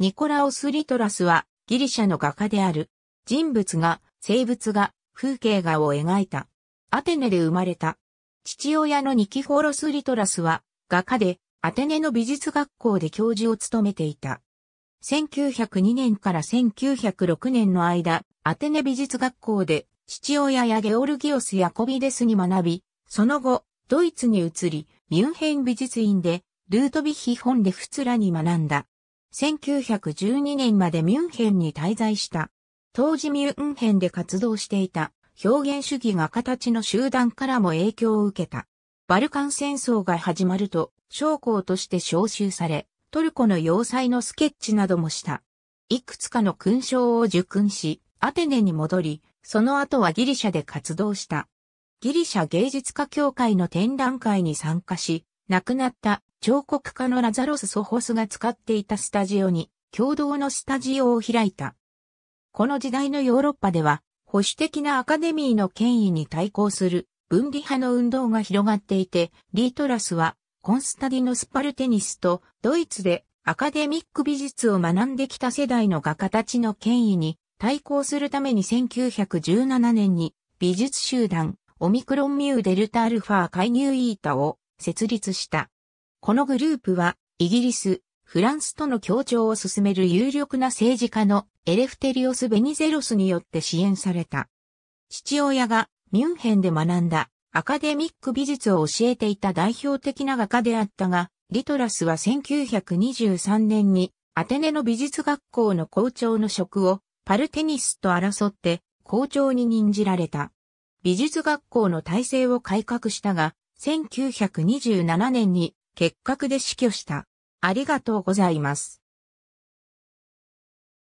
ニコラオス・リトラスはギリシャの画家である。人物が、生物が、風景画を描いた。アテネで生まれた。父親のニキフォロス・リトラスは画家で、アテネの美術学校で教授を務めていた。1902年から1906年の間、アテネ美術学校で父親やゲオルギオス・ヤコビデスに学び、その後、ドイツに移り、ミュンヘン美術院で、ルートビヒ・フォン・レフツラに学んだ。1912年までミュンヘンに滞在した。当時ミュンヘンで活動していた表現主義画家たちの集団からも影響を受けた。バルカン戦争が始まると将校として召集され、トルコの要塞のスケッチなどもした。いくつかの勲章を受勲し、アテネに戻り、その後はギリシャで活動した。ギリシャ芸術家協会の展覧会に参加し、亡くなった彫刻家のラザロス・ソホスが使っていたスタジオに共同のスタジオを開いた。この時代のヨーロッパでは保守的なアカデミーの権威に対抗する分離派の運動が広がっていて、リートラスはコンスタディノスパルテニスとドイツでアカデミック美術を学んできた世代の画家たちの権威に対抗するために1917年に美術集団オミクロンミューデルタアルファ介入イータを設立した。このグループは、イギリス、フランスとの協調を進める有力な政治家のエレフテリオス・ベニゼロスによって支援された。父親がミュンヘンで学んだアカデミック美術を教えていた代表的な画家であったが、リトラスは1923年にアテネの美術学校の校長の職をパルテニスと争って校長に任じられた。美術学校の体制を改革したが、1927年に結核で死去した。ありがとうございます。